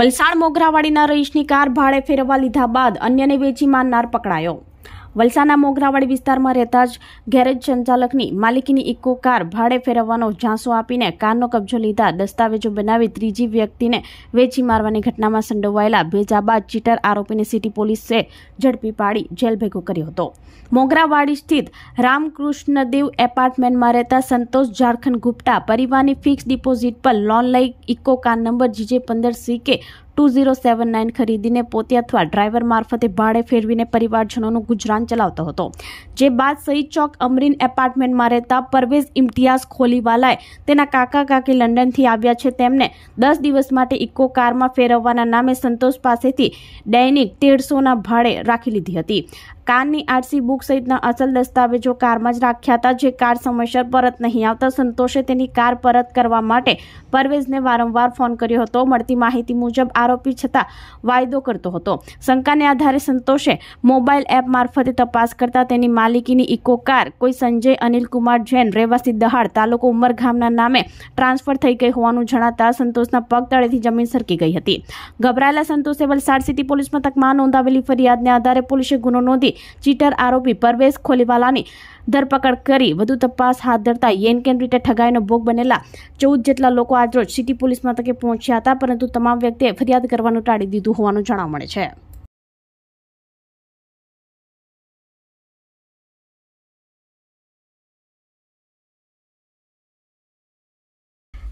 Valsad મોગરાવાડીના રહીશની car ભાડે ફેરવવા લીધા બાદ અન્યને વેચી મારનાર પકડાયો વલસાના મોગરાવાડી વિસ્તારમાં રહેતા જ ગેરેજ સંચાલકની માલિકીની ઇકો કાર ભાડે ફેરવવાનો ઝાંસો આપીને કારનો કબજો લીધા દસ્તાવેજો બનાવી ત્રીજી વ્યક્તિને વેચી મારવાની ઘટનામાં સંડોવાયેલા ભેજા બાદ ચીટર આરોપીને સિટી પોલીસે ઝડપી પાડી જેલ ભેગો કર્યો હતો મોગરાવાડી સ્થિત રામકૃષ્ણદેવ એપાર્ટમેન્ટમાં રહેતા સંતોષ ઝારખંડ ગુપ્તા પરિવારની ફિક્સ ડિપોઝિટ પર લોન લઈ ઇકો કાર નંબર જીજે પંદર C K two zero seven nine ખરીદીને પોતે અથવા ડ્રાઈવર મારફતે ભાડે ફેરવીને પરિવારજનોનું ગુજરાન ચલાવતો હતો જે બાદ સહીદ ચોક અમરીન એપાર્ટમેન્ટમાં રહેતા પરવેઝ ઇમ્તિયાઝ ખોલીવાલાએ તેના કાકા કાકી લંડનથી આવ્યા છે તેમને દસ દિવસ માટે ઇકો કારમાં ફેરવવાના નામે સંતોષ પાસેથી દૈનિક તેરસોના ભાડે રાખી લીધી હતી કારની આરસી બુક સહિતના અસલ દસ્તાવેજો કારમાં જ રાખ્યા હતા જે કાર સમયસર પરત નહીં આવતા સંતોષે તેની કાર પરત કરવા માટે પરવેઝને વારંવાર ફોન કર્યો હતો મળતી માહિતી મુજબ આરોપી છતાં વાયદો કરતો હતો શંકાને આધારે સંતોષે મોબાઈલ એપ મારફતે તપાસ કરતા તેની માલિકીની ઇકો કાર કોઈ સંજય અનિલકુમાર જૈન રહેવાસી દહાડ તાલુકો ઉમરગામના નામે ટ્રાન્સફર થઈ ગઈ હોવાનું જણાતા સંતોષના પગ તળેથી જમીન સરકી ગઈ હતી ગભરાયેલા સંતોષે વલસાડ સિટી પોલીસ મથકમાં નોંધાવેલી ફરિયાદને આધારે પોલીસે ગુનો નોંધી ચીટર આરોપી પરવેશ ખોલીવાલાની ધરપકડ કરી વધુ તપાસ હાથ ધરતા યેનકેન રીતે ઠગાઈનો ભોગ બનેલા ચૌદ જેટલા લોકો આજરોજ સિટી પોલીસ મથકે પહોંચ્યા હતા પરંતુ તમામ વ્યક્તિએ ફરિયાદ કરવાનું ટાળી દીધું હોવાનું જાણવા મળે છે